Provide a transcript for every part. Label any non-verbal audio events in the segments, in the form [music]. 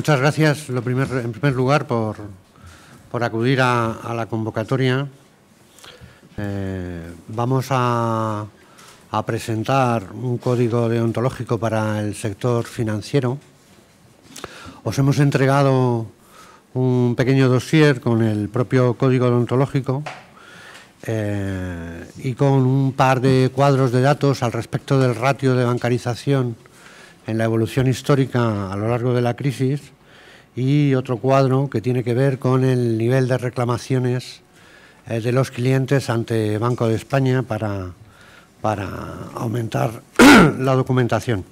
Muchas gracias, lo en primer lugar, por, por acudir a, la convocatoria. Eh, vamos a, presentar un código deontológico para el sector financiero. Os hemos entregado un pequeño dossier con el propio código deontológico eh, y con un par de cuadros de datos al respecto del ratio de bancarización en la evolución histórica a lo largo de la crisis y otro cuadro que tiene que ver con el nivel de reclamaciones eh, de los clientes ante Banco de España para, para aumentar [clears throat] la documentación.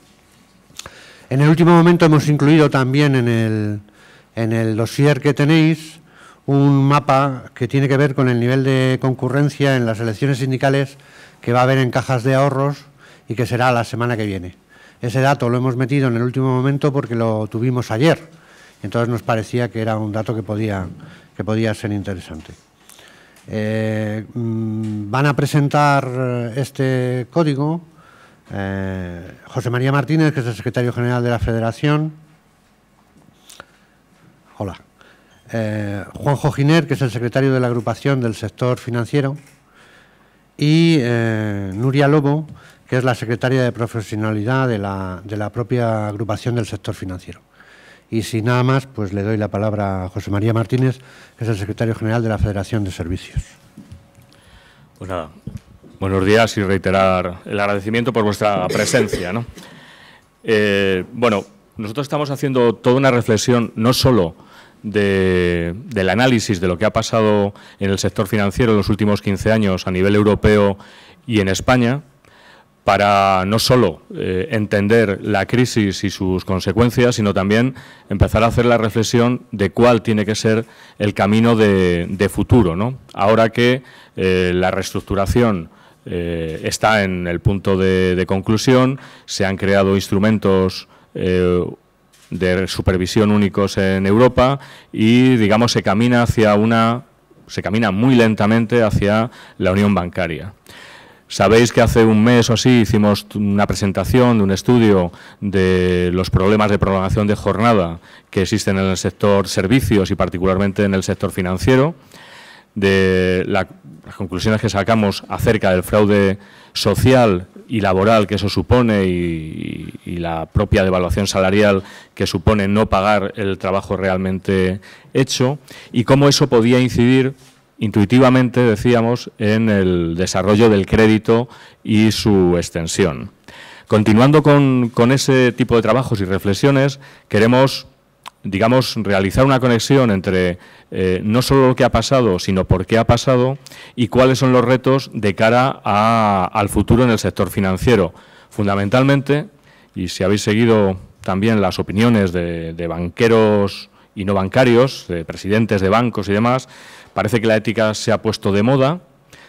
En el último momento hemos incluido también en el, en el dossier que tenéis un mapa que tiene que ver con el nivel de concurrencia en las elecciones sindicales que va a haber en cajas de ahorros y que será la semana que viene. Ese dato lo hemos metido en el último momento porque lo tuvimos ayer. Entonces nos parecía que era un dato que podía, que podía ser interesante. Eh, mm, van a presentar eh, este código eh, José María Martínez, que es el secretario general de la Federación. Hola. Eh, Juanjo Giner, que es el secretario de la agrupación del sector financiero. Y Nuria Lobo, que es la secretaria de profesionalidad de la, propia agrupación del sector financiero. Y sin nada más, pues le doy la palabra a José María Martínez, que es el secretario general de la Federación de Servicios. Pues buenos días y reiterar el agradecimiento por vuestra presencia. Eh, bueno, nosotros estamos haciendo toda una reflexión, no solo del análisis de lo que ha pasado en el sector financiero en los últimos 15 años a nivel europeo y en España, para no solo eh, entender la crisis y sus consecuencias, sino también empezar a hacer la reflexión de cuál tiene que ser el camino de, futuro. Ahora que eh, la reestructuración eh, está en el punto de, de, conclusión, se han creado instrumentos de supervisión únicos en Europa y, digamos, se camina hacia una se camina muy lentamente hacia la unión bancaria. Sabéis que hace un mes o así hicimos una presentación de un estudio de los problemas de prolongación de jornada que existen en el sector servicios y particularmente en el sector financiero, de las conclusiones que sacamos acerca del fraude social y laboral que eso supone y la propia devaluación salarial que supone no pagar el trabajo realmente hecho y cómo eso podía incidir intuitivamente, decíamos, en el desarrollo del crédito y su extensión. Continuando con, ese tipo de trabajos y reflexiones, queremos digamos, realizar una conexión entre eh, no solo lo que ha pasado, sino por qué ha pasado y cuáles son los retos de cara al futuro en el sector financiero. Fundamentalmente, y si habéis seguido también las opiniones de banqueros y no bancarios, de presidentes de bancos y demás, Parece que la ética se ha puesto de moda,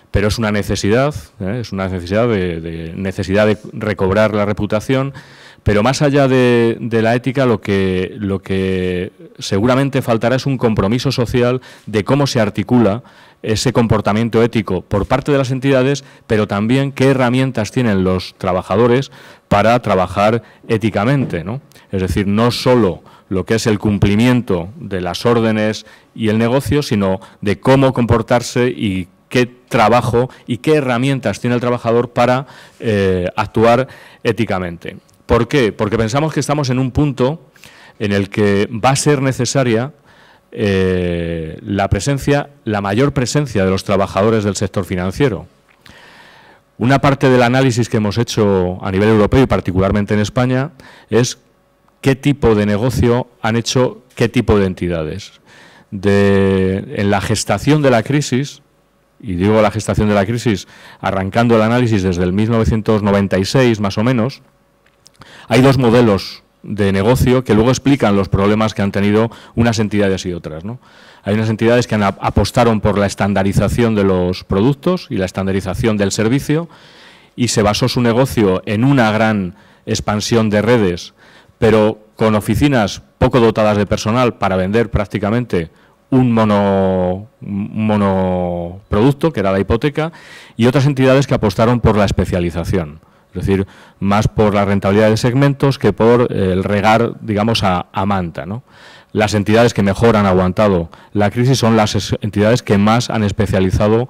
pero es una necesidad, ¿eh? es una necesidad de, necesidad de recobrar la reputación. Pero más allá de, la ética, lo que, lo que seguramente faltará es un compromiso social de cómo se articula ese comportamiento ético por parte de las entidades, pero también qué herramientas tienen los trabajadores para trabajar éticamente. ¿no? Es decir, no solo lo que es el cumplimiento de las órdenes y el negocio, sino de cómo comportarse y qué trabajo y qué herramientas tiene el trabajador para eh, actuar éticamente. ¿Por qué? Porque pensamos que estamos en un punto en el que va a ser necesaria eh, la presencia, la mayor presencia de los trabajadores del sector financiero. Una parte del análisis que hemos hecho a nivel europeo y particularmente en España es qué tipo de negocio han hecho qué tipo de entidades. en la gestación de la crisis, y digo la gestación de la crisis arrancando el análisis desde el 1996 más o menos, hay dos modelos de negocio que luego explican los problemas que han tenido unas entidades y otras. Hay unas entidades que apostaron por la estandarización de los productos y la estandarización del servicio y se basó su negocio en una gran expansión de redes pero con oficinas poco dotadas de personal para vender prácticamente un mono, producto, que era la hipoteca, y otras entidades que apostaron por la especialización. Es decir, más por la rentabilidad de segmentos que por eh, el regar, digamos, a, manta. Las entidades que mejor han aguantado la crisis son las entidades que más han especializado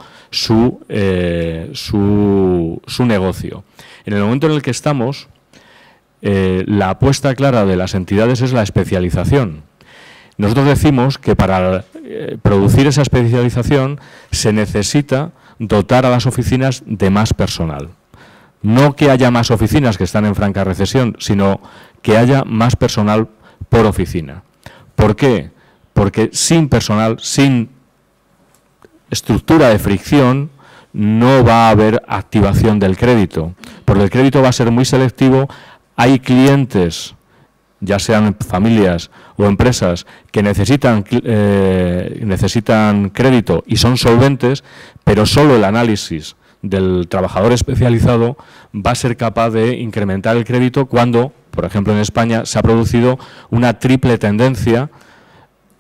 eh, su, su negocio. En el momento en el que estamos, eh, la apuesta clara de las entidades es la especialización. Nosotros decimos que para eh, producir esa especialización se necesita dotar a las oficinas de más personal. No que haya más oficinas que están en franca recesión, sino que haya más personal por oficina. ¿Por qué? Porque sin personal, sin estructura de fricción, no va a haber activación del crédito, porque el crédito va a ser muy selectivo hay clientes, ya sean familias o empresas, que necesitan, eh, necesitan crédito y son solventes, pero solo el análisis del trabajador especializado va a ser capaz de incrementar el crédito cuando, por ejemplo, en España se ha producido una triple tendencia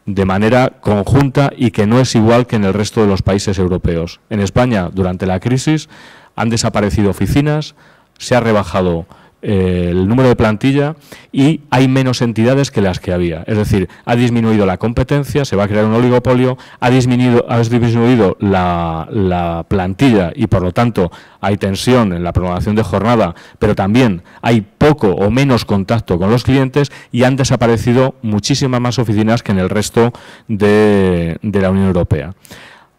de manera conjunta y que no es igual que en el resto de los países europeos. En España, durante la crisis, han desaparecido oficinas, se ha rebajado eh, el número de plantilla y hay menos entidades que las que había. Es decir, ha disminuido la competencia, se va a crear un oligopolio, ha disminuido, ha disminuido la, plantilla y por lo tanto hay tensión en la programación de jornada, pero también hay poco o menos contacto con los clientes y han desaparecido muchísimas más oficinas que en el resto de la Unión Europea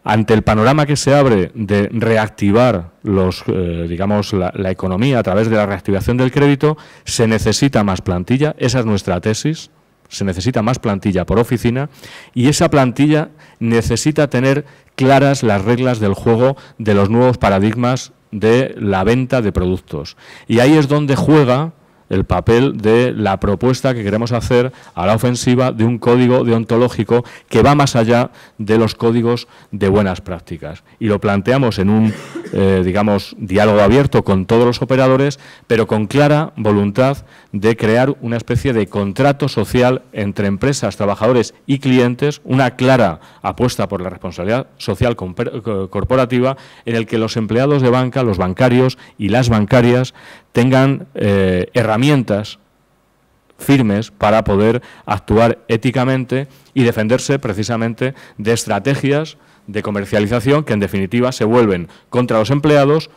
ante el panorama que se abre de reactivar los, eh, digamos, la, economía a través de la reactivación del crédito, se necesita más plantilla, esa es nuestra tesis, se necesita más plantilla por oficina y esa plantilla necesita tener claras las reglas del juego de los nuevos paradigmas de la venta de productos. Y ahí es donde juega el papel de la propuesta que queremos hacer a la ofensiva de un código deontológico que va más allá de los códigos de buenas prácticas. Y lo planteamos en un, eh, digamos, diálogo abierto con todos los operadores, pero con clara voluntad de crear una especie de contrato social entre empresas, trabajadores y clientes, una clara apuesta por la responsabilidad social corporativa en el que los empleados de banca, los bancarios y las bancarias tengan eh, herramientas firmes para poder actuar éticamente y defenderse precisamente de estrategias de comercialización que en definitiva se vuelven contra los empleados,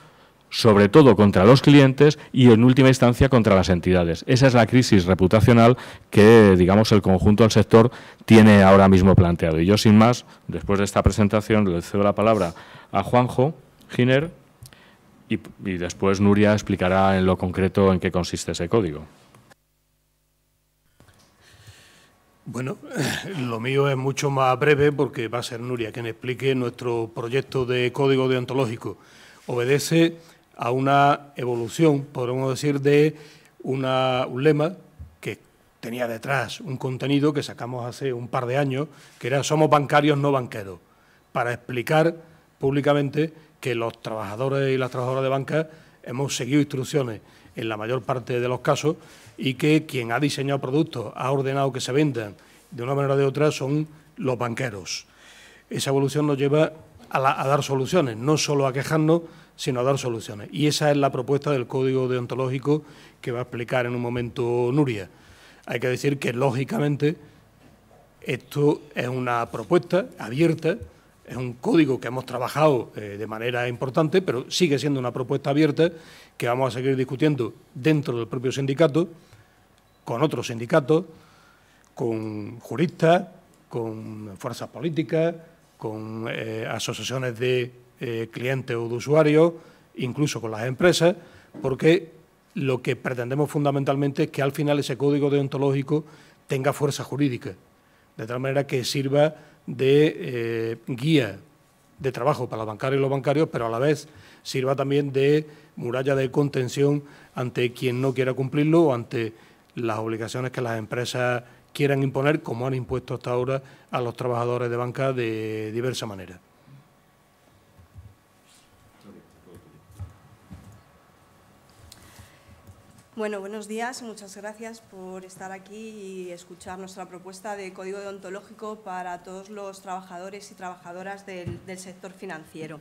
sobre todo contra los clientes y en última instancia contra las entidades. Esa es la crisis reputacional que, digamos, el conjunto del sector tiene ahora mismo planteado. Y yo, sin más, después de esta presentación, le cedo la palabra a Juanjo Giner y, después Nuria explicará en lo concreto en qué consiste ese código. Bueno, [laughs] lo mío es mucho más breve porque va a ser Nuria quien explique nuestro proyecto de código deontológico. Obedece a una evolución, podemos decir, de una, un lema que tenía detrás un contenido que sacamos hace un par de años, que era Somos bancarios, no banqueros, para explicar públicamente que los trabajadores y las trabajadoras de banca hemos seguido instrucciones en la mayor parte de los casos y que quien ha diseñado productos, ha ordenado que se vendan de una manera o de otra son los banqueros. Esa evolución nos lleva a, a, dar soluciones, no solo a quejarnos, sino a dar soluciones. Y esa es la propuesta del Código Deontológico que va a explicar en un momento Nuria. Hay que decir que, lógicamente, esto es una propuesta abierta es un código que hemos trabajado eh, de manera importante, pero sigue siendo una propuesta abierta que vamos a seguir discutiendo dentro del propio sindicato, con otros sindicatos, con juristas, con fuerzas políticas, con eh, asociaciones de eh, clientes o de usuarios, incluso con las empresas, porque lo que pretendemos fundamentalmente es que al final ese código deontológico tenga fuerza jurídica, de tal manera que sirva de eh, guía de trabajo para los bancarios y los bancarios, pero a la vez sirva también de muralla de contención ante quien no quiera cumplirlo o ante las obligaciones que las empresas quieran imponer, como han impuesto hasta ahora a los trabajadores de banca de diversa manera. Bueno, buenos días. Muchas gracias por estar aquí y escuchar nuestra propuesta de código deontológico para todos los trabajadores y trabajadoras del, sector financiero.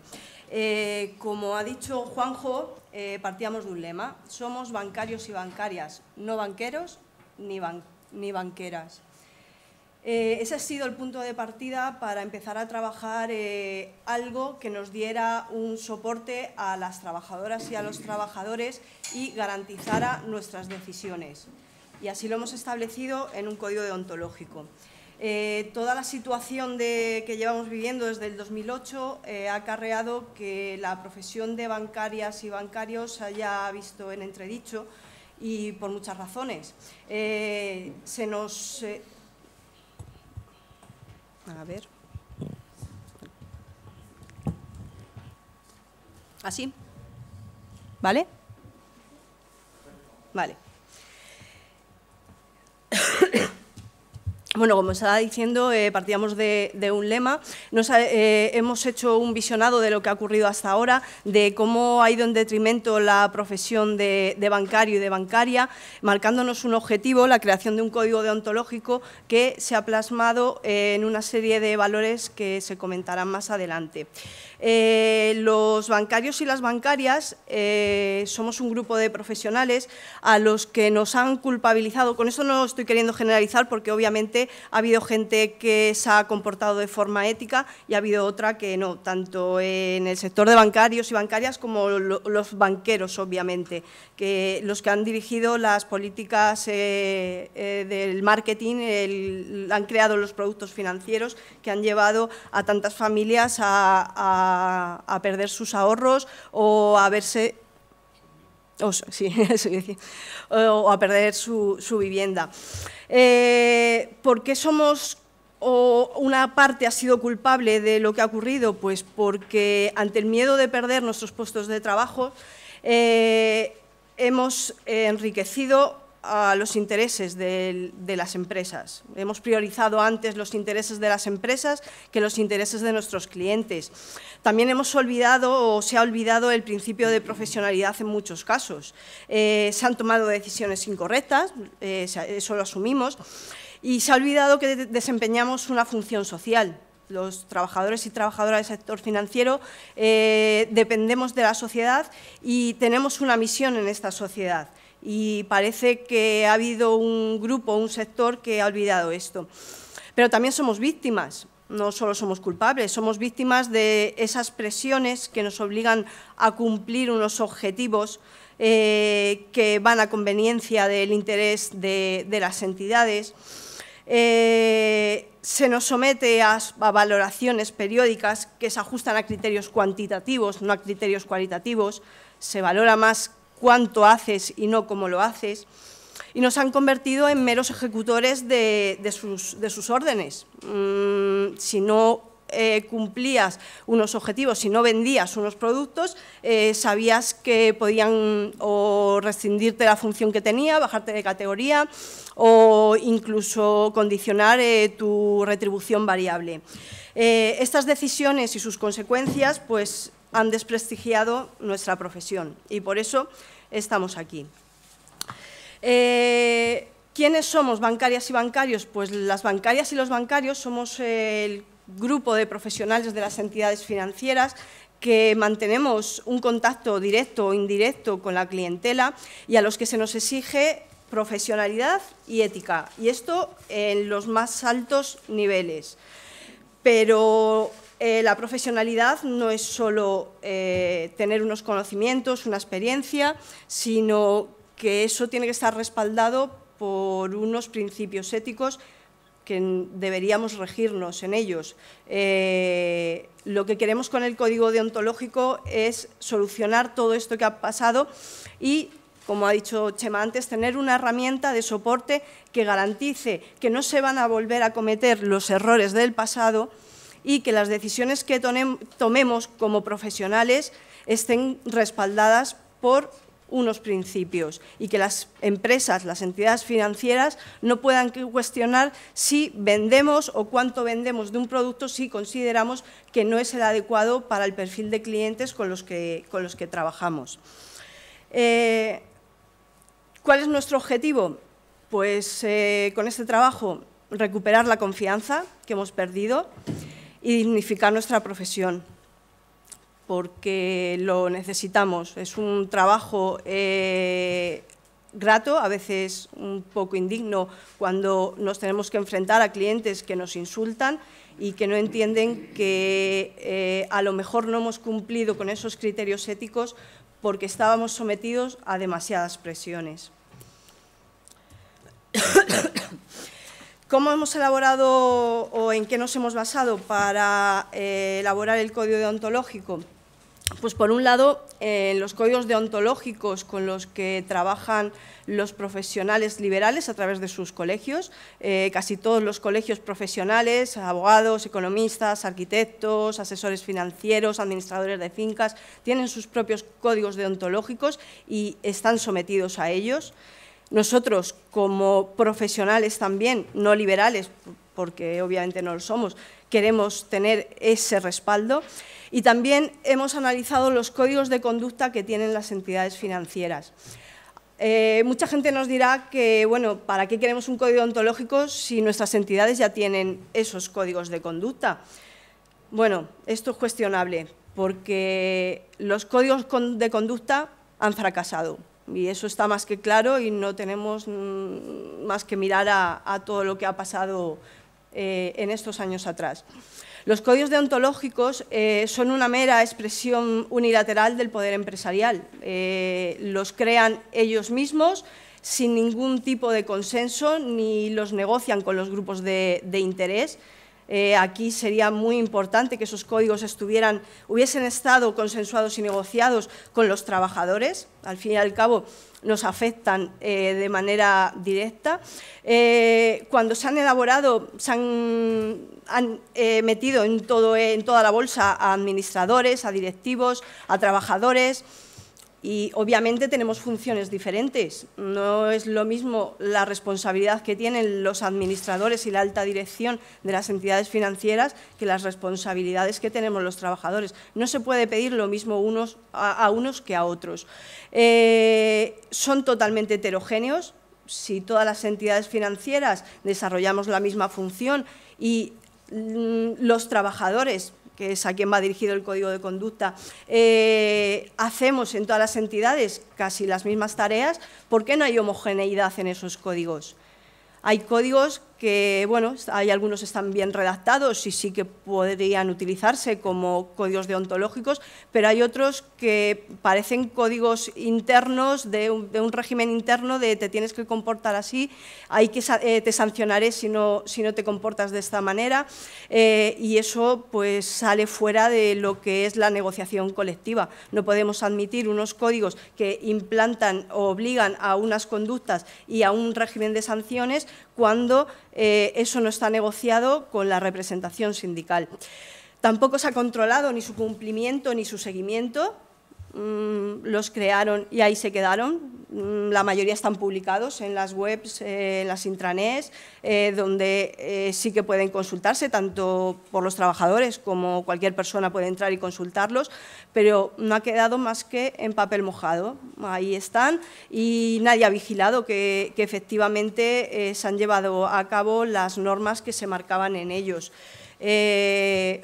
Eh, como ha dicho Juanjo, eh, partíamos de un lema. Somos bancarios y bancarias, no banqueros ni, ni banqueras. Eh, ese ha sido el punto de partida para empezar a trabajar eh, algo que nos diera un soporte a las trabajadoras y a los trabajadores y garantizara nuestras decisiones. Y así lo hemos establecido en un código deontológico. Eh, toda la situación de, que llevamos viviendo desde el 2008 ha acarreado que la profesión de bancarias y bancarios haya visto en entredicho y por muchas razones. se nos a ver. ¿Así? ¿Vale? Vale. Bueno, como estaba diciendo, eh, partíamos de, un lema. Nos, eh, hemos hecho un visionado de lo que ha ocurrido hasta ahora, de cómo ha ido en detrimento la profesión de, bancario y de bancaria, marcándonos un objetivo, la creación de un código deontológico que se ha plasmado eh, en una serie de valores que se comentarán más adelante. los bancarios y las bancarias somos un grupo de profesionales a los que nos han culpabilizado. Con eso no estoy queriendo generalizar porque obviamente ha habido gente que se ha comportado de forma ética y ha habido otra que no, tanto en el sector de bancarios y bancarias como los banqueros, obviamente, que los que han dirigido las políticas eh, eh, del marketing, han creado los productos financieros que han llevado a tantas familias a perder sus ahorros o a verse [laughs] o, a perder su, vivienda. Eh, ¿Por qué somos o una parte ha sido culpable de lo que ha ocurrido? Pues porque ante el miedo de perder nuestros puestos de trabajo eh, hemos enriquecido a los intereses de, las empresas. Hemos priorizado antes los intereses de las empresas que los intereses de nuestros clientes. También hemos olvidado o se ha olvidado el principio de profesionalidad en muchos casos. Eh, se han tomado decisiones incorrectas, eh, eso lo asumimos, y se ha olvidado que desempeñamos una función social los trabajadores y trabajadoras del sector financiero eh, dependemos de la sociedad y tenemos una misión en esta sociedad y parece que ha habido un grupo, un sector que ha olvidado esto. Pero también somos víctimas, no solo somos culpables, somos víctimas de esas presiones que nos obligan a cumplir unos objetivos eh, que van a conveniencia del interés de, las entidades. Eh, se nos somete a, a, valoraciones periódicas que se ajustan a criterios cuantitativos, no a criterios cualitativos. Se valora más cuánto haces y no cómo lo haces, y nos han convertido en meros ejecutores de, sus, órdenes. Mm, si no eh, cumplías unos objetivos, si no vendías unos productos, eh, sabías que podían o rescindirte la función que tenía, bajarte de categoría o incluso condicionar eh, tu retribución variable. estas decisiones y sus consecuencias pues, han desprestigiado nuestra profesión y por eso estamos aquí. Eh, ¿Quiénes somos bancarias y bancarios? Pues las bancarias y los bancarios somos el grupo de profesionales de las entidades financieras que mantenemos un contacto directo o indirecto con la clientela y a los que se nos exige profesionalidad y ética, y esto en los más altos niveles. Pero eh, la profesionalidad no es solo eh, tener unos conocimientos, una experiencia, sino que eso tiene que estar respaldado por unos principios éticos que deberíamos regirnos en ellos. Eh, lo que queremos con el código deontológico es solucionar todo esto que ha pasado y, como ha dicho Chema antes, tener una herramienta de soporte que garantice que no se van a volver a cometer los errores del pasado y que las decisiones que tomemos como profesionales estén respaldadas por unos principios y que las empresas, las entidades financieras no puedan cuestionar si vendemos o cuánto vendemos de un producto si consideramos que no es el adecuado para el perfil de clientes con los que, con los que trabajamos. Eh, ¿Cuál es nuestro objetivo? Pues eh, con este trabajo recuperar la confianza que hemos perdido, y dignificar nuestra profesión, porque lo necesitamos. Es un trabajo eh, grato, a veces un poco indigno, cuando nos tenemos que enfrentar a clientes que nos insultan y que no entienden que eh, a lo mejor no hemos cumplido con esos criterios éticos porque estábamos sometidos a demasiadas presiones. ¿Cómo hemos elaborado o en qué nos hemos basado para eh, elaborar el código deontológico? Pues por un lado, en los códigos deontológicos con los que trabajan los profesionales liberales a través de sus colegios, eh, casi todos los colegios profesionales, abogados, economistas, arquitectos, asesores financieros, administradores de fincas, tienen sus propios códigos deontológicos y están sometidos a ellos. Nosotros, como profesionales también, no liberales, porque obviamente no lo somos, queremos tener ese respaldo. Y también hemos analizado los códigos de conducta que tienen las entidades financieras. Eh, mucha gente nos dirá que, bueno, ¿para qué queremos un código ontológico si nuestras entidades ya tienen esos códigos de conducta? Bueno, esto es cuestionable, porque los códigos de conducta han fracasado. Y eso está más que claro y no tenemos mm, más que mirar a, todo lo que ha pasado eh, en estos años atrás. Los códigos deontológicos eh, son una mera expresión unilateral del poder empresarial. Eh, los crean ellos mismos sin ningún tipo de consenso ni los negocian con los grupos de interés. Eh, aquí sería muy importante que esos códigos hubiesen estado consensuados y negociados con los trabajadores. Al fin y al cabo, nos afectan eh, de manera directa. Eh, cuando se han elaborado, se han, metido en toda la bolsa a administradores, a directivos, a trabajadores, y obviamente tenemos funciones diferentes. No es lo mismo la responsabilidad que tienen los administradores y la alta dirección de las entidades financieras que las responsabilidades que tenemos los trabajadores. No se puede pedir lo mismo a, unos que a otros. Eh, son totalmente heterogéneos. Si todas las entidades financieras desarrollamos la misma función y mm, los trabajadores que es a quien va dirigido el código de conducta, eh, hacemos en todas las entidades casi las mismas tareas, ¿por qué no hay homogeneidad en esos códigos? Hay códigos que bueno, hay algunos están bien redactados y sí que podrían utilizarse como códigos deontológicos, pero hay otros que parecen códigos internos de un, régimen interno de te tienes que comportar así, hay que eh, te sancionaré si no, si no te comportas de esta manera eh, y eso pues sale fuera de lo que es la negociación colectiva. No podemos admitir unos códigos que implantan o obligan a unas conductas y a un régimen de sanciones cuando eh, eso no está negociado con la representación sindical. Tampoco se ha controlado ni su cumplimiento ni su seguimiento Mm, los crearon y ahí se quedaron. Mm, la mayoría están publicados en las webs, eh, en las intranets, eh, donde eh, sí que pueden consultarse, tanto por los trabajadores como cualquier persona puede entrar y consultarlos, pero no ha quedado más que en papel mojado. Ahí están y nadie ha vigilado que efectivamente se han llevado a cabo las normas que se marcaban en ellos,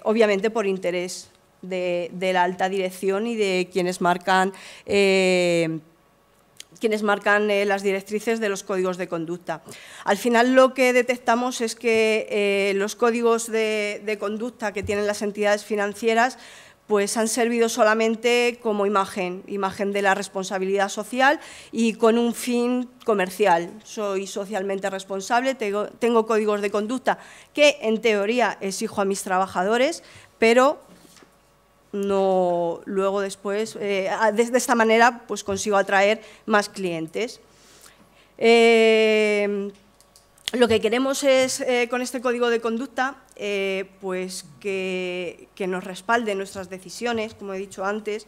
obviamente por interés de, la alta dirección y de quienes marcan eh, quienes marcan eh, las directrices de los códigos de conducta. Al final lo que detectamos es que eh, los códigos de, conducta que tienen las entidades financieras pues han servido solamente como imagen, imagen de la responsabilidad social y con un fin comercial. Soy socialmente responsable, tengo códigos de conducta que en teoría exijo a mis trabajadores, pero no luego después, eh, de, esta manera pues consigo atraer más clientes. Eh, lo que queremos es, eh, con este código de conducta, pues que, que, nos respalden nuestras decisiones, como he dicho antes,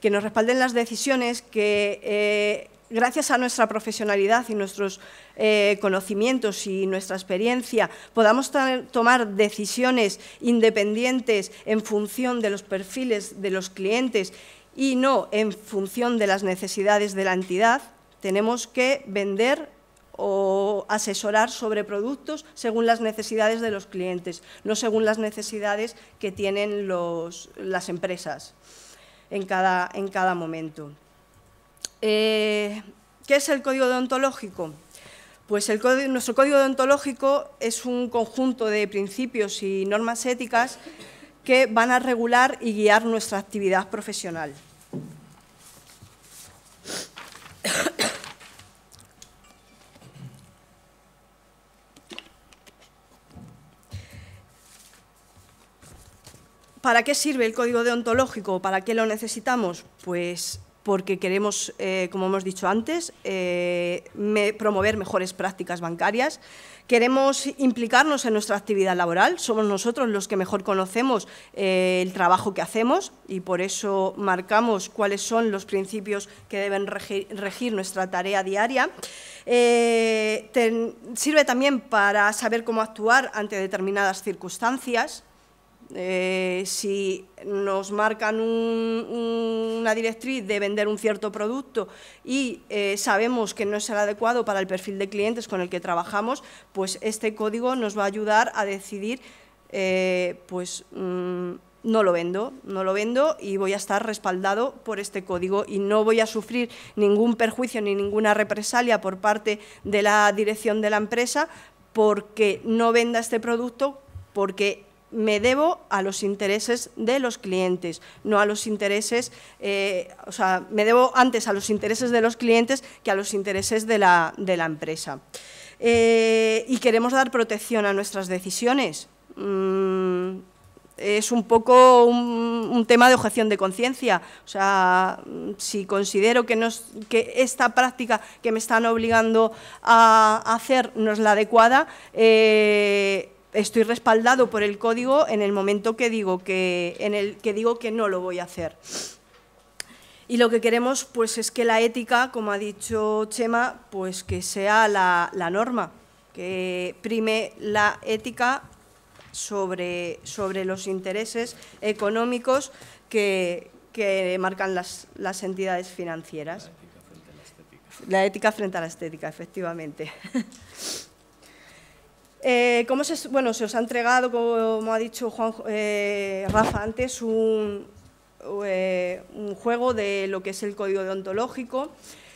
que nos respalden las decisiones, que gracias a nuestra profesionalidad y nuestros eh, conocimientos y nuestra experiencia, podamos tomar decisiones independientes en función de los perfiles de los clientes y no en función de las necesidades de la entidad, tenemos que vender o asesorar sobre productos según las necesidades de los clientes, no según las necesidades que tienen las empresas en cada momento. Eh, ¿Qué es el código deontológico? Pues nuestro código deontológico es un conjunto de principios y normas éticas que van a regular y guiar nuestra actividad profesional. ¿Para qué sirve el código deontológico? ¿Para qué lo necesitamos? Pues porque queremos, eh, como hemos dicho antes, eh, promover mejores prácticas bancarias. Queremos implicarnos en nuestra actividad laboral. Somos nosotros los que mejor conocemos eh, el trabajo que hacemos y por eso marcamos cuáles son los principios que deben regir, nuestra tarea diaria. sirve también para saber cómo actuar ante determinadas circunstancias eh, si nos marcan una directriz de vender un cierto producto y eh, sabemos que no es el adecuado para el perfil de clientes con el que trabajamos, pues este código nos va a ayudar a decidir, eh, pues mm, no lo vendo, no lo vendo y voy a estar respaldado por este código y no voy a sufrir ningún perjuicio ni ninguna represalia por parte de la dirección de la empresa porque no venda este producto porque me debo a los intereses de los clientes, no a los intereses, eh, o sea, me debo antes a los intereses de los clientes que a los intereses de la, empresa. Eh, y queremos dar protección a nuestras decisiones. Mm, es un poco un, tema de objeción de conciencia. O sea, si considero que, que, esta práctica que me están obligando a hacer no es la adecuada, eh, estoy respaldado por el código en el momento que digo que, en el que, digo que no lo voy a hacer. Y lo que queremos pues, es que la ética, como ha dicho Chema, pues que sea la, norma, que prime la ética sobre, sobre los intereses económicos que, marcan las, entidades financieras. La ética frente a la estética, la ética frente a la estética efectivamente. [laughs] Eh, se, bueno, se os ha entregado, como ha dicho Juan, eh, Rafa antes, eh, un, juego de lo que es el código deontológico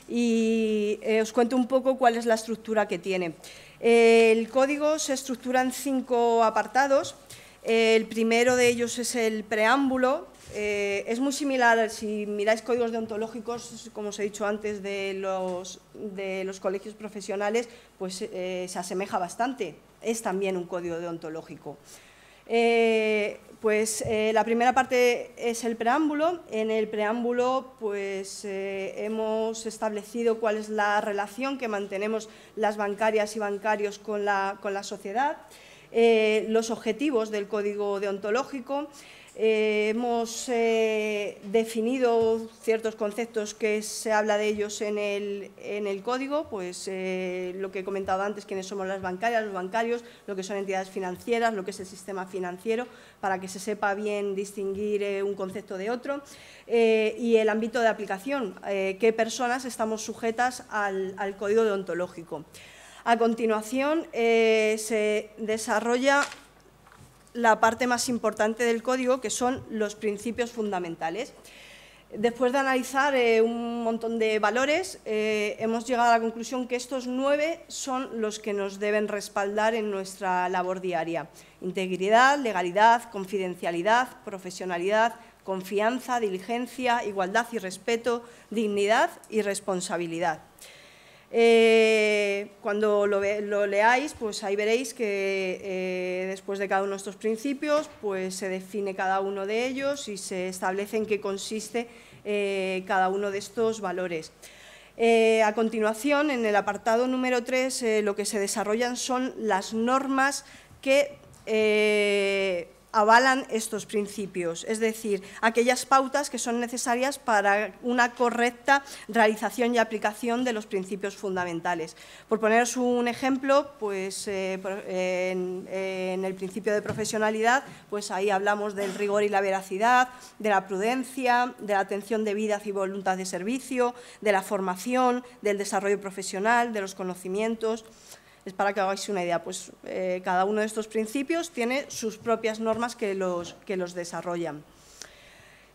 y os cuento un poco cuál es la estructura que tiene. el código se estructura en cinco apartados. el primero de ellos es el preámbulo. es muy similar, si miráis códigos deontológicos, como os he dicho antes, de los colegios profesionales, pues se asemeja bastante es también un código deontológico. Eh, pues eh, la primera parte es el preámbulo. En el preámbulo pues, eh, hemos establecido cuál es la relación que mantenemos las bancarias y bancarios con la sociedad. Eh, los objetivos del código deontológico. Eh, hemos eh, definido ciertos conceptos que se habla de ellos en el, código, pues lo que he comentado antes, quiénes somos las bancarias, los bancarios, lo que son entidades financieras, lo que es el sistema financiero, para que se sepa bien distinguir un concepto de otro, y el ámbito de aplicación, qué personas estamos sujetas al código deontológico. A continuación, eh, se desarrolla la parte más importante del código, que son los principios fundamentales. Después de analizar eh, un montón de valores, eh, hemos llegado a la conclusión que estos nueve son los que nos deben respaldar en nuestra labor diaria. Integridad, legalidad, confidencialidad, profesionalidad, confianza, diligencia, igualdad y respeto, dignidad y responsabilidad. Eh, cuando lo, leáis, pues ahí veréis que eh, después de cada uno de estos principios, pues se define cada uno de ellos y se establece en qué consiste eh, cada uno de estos valores. a continuación, en el apartado número 3, lo que se desarrollan son las normas que avalan estos principios, es decir, aquellas pautas que son necesarias para una correcta realización y aplicación de los principios fundamentales. Por poneros un ejemplo, pues eh, en, el principio de profesionalidad, pues ahí hablamos del rigor y la veracidad, de la prudencia, de la atención de vidas y voluntad de servicio, de la formación, del desarrollo profesional, de los conocimientos, es para que hagáis una idea, pues eh, cada uno de estos principios tiene sus propias normas que los, desarrollan.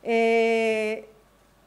Eh,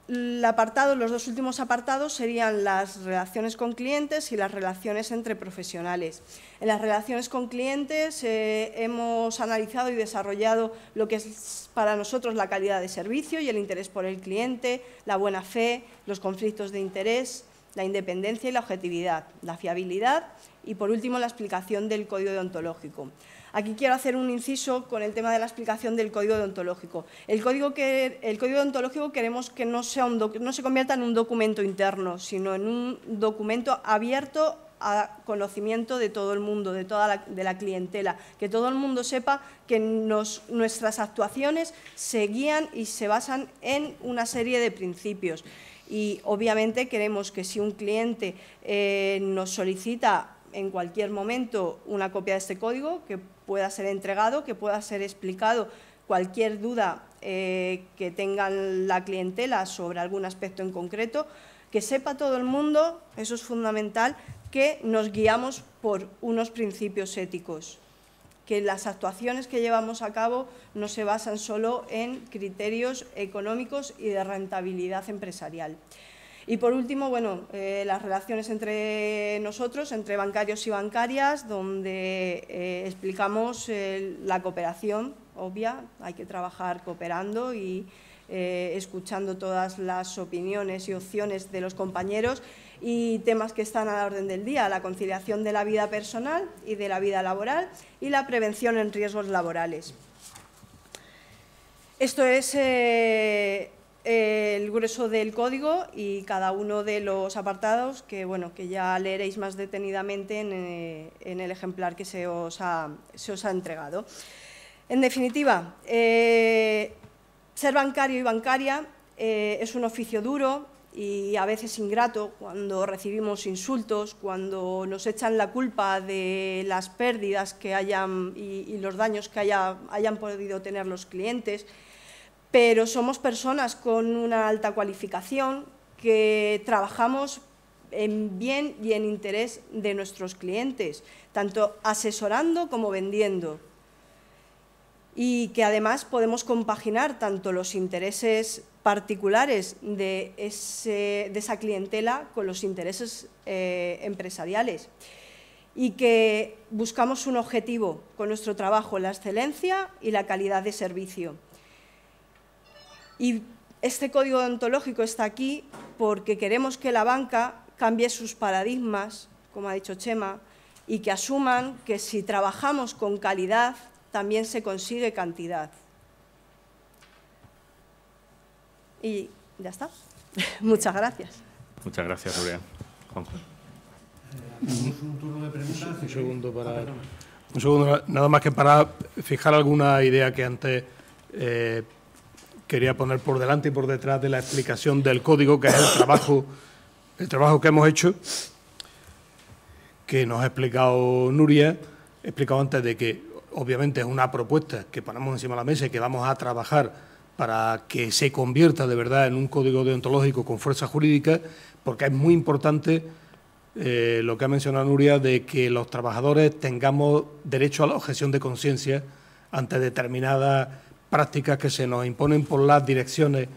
el apartado, los dos últimos apartados serían las relaciones con clientes y las relaciones entre profesionales. En las relaciones con clientes eh, hemos analizado y desarrollado lo que es para nosotros la calidad de servicio y el interés por el cliente, la buena fe, los conflictos de interés, la independencia y la objetividad, la fiabilidad y, por último, la explicación del código deontológico. Aquí quiero hacer un inciso con el tema de la explicación del código deontológico. El código, que, deontológico queremos que no, sea un no se convierta en un documento interno, sino en un documento abierto a conocimiento de todo el mundo, de toda la, clientela, que todo el mundo sepa que nuestras actuaciones se guían y se basan en una serie de principios. Y obviamente queremos que si un cliente eh, nos solicita en cualquier momento una copia de este código, que pueda ser entregado, que pueda ser explicado cualquier duda eh, que tenga la clientela sobre algún aspecto en concreto, que sepa todo el mundo, eso es fundamental, que nos guiamos por unos principios éticos que las actuaciones que llevamos a cabo no se basan solo en criterios económicos y de rentabilidad empresarial. Y por último, bueno, eh, las relaciones entre nosotros, entre bancarios y bancarias, donde eh, explicamos eh, la cooperación, obvia, hay que trabajar cooperando y escuchando todas las opiniones y opciones de los compañeros y temas que están a la orden del día, la conciliación de la vida personal y de la vida laboral y la prevención en riesgos laborales. Esto es eh, eh, el grueso del código y cada uno de los apartados que, bueno, que ya leeréis más detenidamente en, eh, el ejemplar que se os ha, se os ha entregado. En definitiva, ser bancario y bancaria es un oficio duro, y a veces ingrato, cuando recibimos insultos, cuando nos echan la culpa de las pérdidas que hayan y, los daños que hayan podido tener los clientes, pero somos personas con una alta cualificación que trabajamos en bien y en interés de nuestros clientes, tanto asesorando como vendiendo y que además podemos compaginar tanto los intereses particulares de, esa clientela con los intereses eh, empresariales y que buscamos un objetivo con nuestro trabajo, la excelencia y la calidad de servicio. Y este código ontológico está aquí porque queremos que la banca cambie sus paradigmas, como ha dicho Chema, y que asuman que si trabajamos con calidad también se consigue cantidad. Y ya está. [laughs] Muchas gracias. Muchas gracias, Rubén. Un segundo para. Un segundo, nada más que para fijar alguna idea que antes eh, quería poner por delante y por detrás de la explicación del código, que es el trabajo, el trabajo que hemos hecho, que nos ha explicado Nuria, explicado antes de que obviamente es una propuesta que ponemos encima de la mesa y que vamos a trabajar para que se convierta de verdad en un código deontológico con fuerza jurídica, porque es muy importante eh, lo que ha mencionado Nuria de que los trabajadores tengamos derecho a la objeción de conciencia ante determinadas prácticas que se nos imponen por las direcciones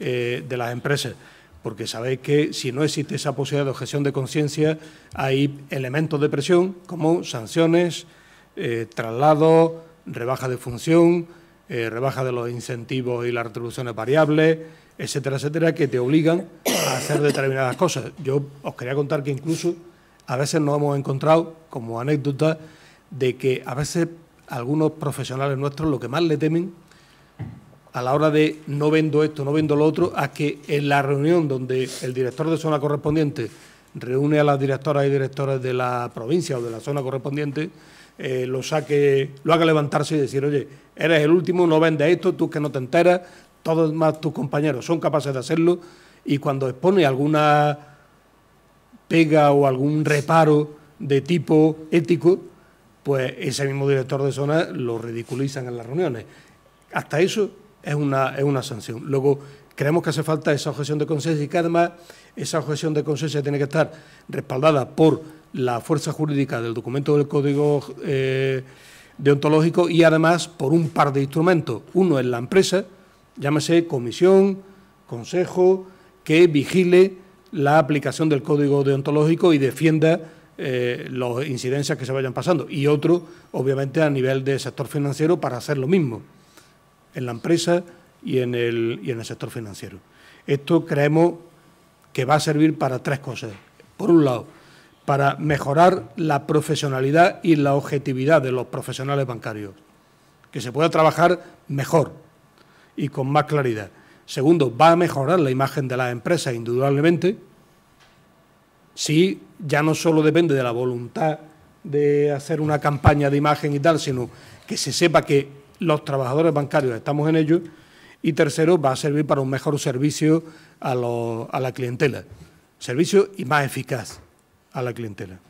eh, de las empresas. Porque sabéis que si no existe esa posibilidad de objeción de conciencia, hay elementos de presión como sanciones, eh, traslado, traslados, rebaja de función, eh, rebaja de los incentivos y las retribuciones variables, etcétera, etcétera, que te obligan a hacer determinadas cosas. Yo os quería contar que incluso a veces nos hemos encontrado, como anécdota, de que a veces algunos profesionales nuestros lo que más le temen a la hora de no vendo esto, no vendo lo otro, a que en la reunión donde el director de zona correspondiente reúne a las directoras y directores de la provincia o de la zona correspondiente, eh, lo saque, lo haga levantarse y decir, oye, eres el último, no vende esto, tú que no te enteras, todos más tus compañeros son capaces de hacerlo y cuando expone alguna pega o algún reparo de tipo ético, pues ese mismo director de zona lo ridiculizan en las reuniones. Hasta eso es una, es una sanción. Luego, creemos que hace falta esa objeción de conciencia y que además esa objeción de conciencia tiene que estar respaldada por la fuerza jurídica del documento del Código eh, Deontológico y además por un par de instrumentos. Uno en la empresa, llámese comisión, consejo, que vigile la aplicación del Código Deontológico y defienda eh, las incidencias que se vayan pasando. Y otro, obviamente, a nivel de sector financiero para hacer lo mismo en la empresa y en el, y en el sector financiero. Esto creemos que va a servir para tres cosas. Por un lado, para mejorar la profesionalidad y la objetividad de los profesionales bancarios, que se pueda trabajar mejor y con más claridad. Segundo, va a mejorar la imagen de las empresas indudablemente si ya no solo depende de la voluntad de hacer una campaña de imagen y tal, sino que se sepa que los trabajadores bancarios estamos en ello. Y tercero, va a servir para un mejor servicio a la clientela. Servicio y más eficaz a la clientela.